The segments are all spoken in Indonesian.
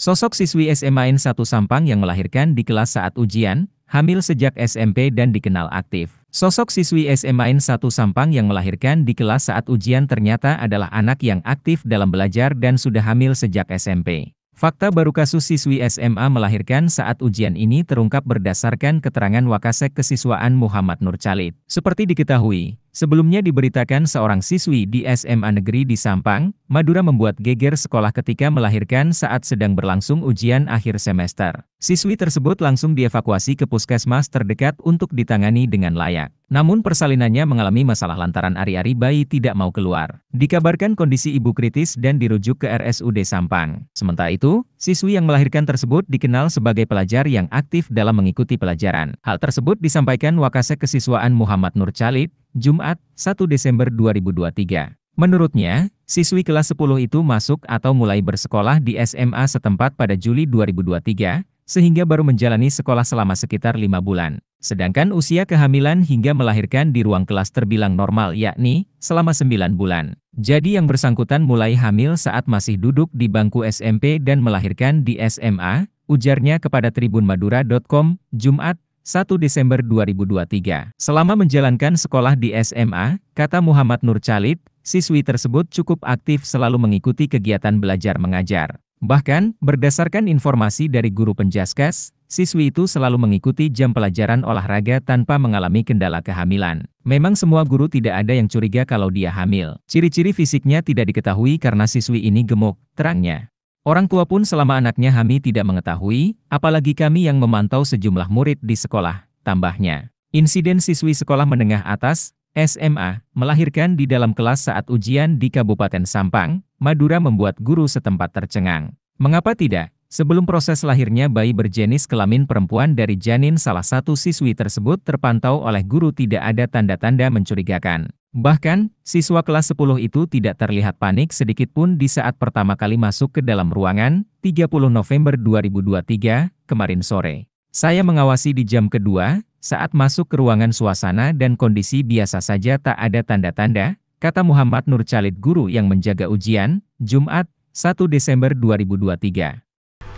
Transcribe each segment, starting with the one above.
Sosok siswi SMA SMAN 1 Sampang yang melahirkan di kelas saat ujian, hamil sejak SMP dan dikenal aktif. Sosok siswi SMA SMAN 1 Sampang yang melahirkan di kelas saat ujian ternyata adalah anak yang aktif dalam belajar dan sudah hamil sejak SMP. Fakta baru kasus siswi SMA melahirkan saat ujian ini terungkap berdasarkan keterangan Wakasek Kesiswaan Muhammad Nur Khalid. Seperti diketahui, Sebelumnya diberitakan seorang siswi di SMA Negeri di Sampang, Madura membuat geger sekolah ketika melahirkan saat sedang berlangsung ujian akhir semester. Siswi tersebut langsung dievakuasi ke puskesmas terdekat untuk ditangani dengan layak. Namun persalinannya mengalami masalah lantaran ari-ari bayi tidak mau keluar. Dikabarkan kondisi ibu kritis dan dirujuk ke RSUD Sampang. Sementara itu, siswi yang melahirkan tersebut dikenal sebagai pelajar yang aktif dalam mengikuti pelajaran. Hal tersebut disampaikan Wakasek Kesiswaan Muhammad Nur Khalid Jumat, 1 Desember 2023. Menurutnya, siswi kelas 10 itu masuk atau mulai bersekolah di SMA setempat pada Juli 2023, sehingga baru menjalani sekolah selama sekitar lima bulan. Sedangkan usia kehamilan hingga melahirkan di ruang kelas terbilang normal yakni selama sembilan bulan. Jadi yang bersangkutan mulai hamil saat masih duduk di bangku SMP dan melahirkan di SMA, ujarnya kepada tribunmadura.com, Jumat, 1 Desember 2023. Selama menjalankan sekolah di SMA, kata Muhammad Nur Calit, siswi tersebut cukup aktif selalu mengikuti kegiatan belajar mengajar. Bahkan, berdasarkan informasi dari guru penjaskes, siswi itu selalu mengikuti jam pelajaran olahraga tanpa mengalami kendala kehamilan. Memang semua guru tidak ada yang curiga kalau dia hamil. Ciri-ciri fisiknya tidak diketahui karena siswi ini gemuk, terangnya. Orang tua pun selama anaknya Hami tidak mengetahui, apalagi kami yang memantau sejumlah murid di sekolah, tambahnya. Insiden siswi sekolah menengah atas, SMA, melahirkan di dalam kelas saat ujian di Kabupaten Sampang, Madura membuat guru setempat tercengang. Mengapa tidak? Sebelum proses lahirnya bayi berjenis kelamin perempuan dari janin salah satu siswi tersebut terpantau oleh guru tidak ada tanda-tanda mencurigakan. Bahkan, siswa kelas 10 itu tidak terlihat panik sedikitpun di saat pertama kali masuk ke dalam ruangan, 30 November 2023, kemarin sore. Saya mengawasi di jam kedua, saat masuk ke ruangan suasana dan kondisi biasa saja tak ada tanda-tanda, kata Muhammad Nur Khalid guru yang menjaga ujian, Jumat, 1 Desember 2023.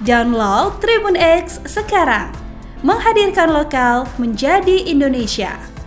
Download Tribun X sekarang. Menghadirkan lokal menjadi Indonesia.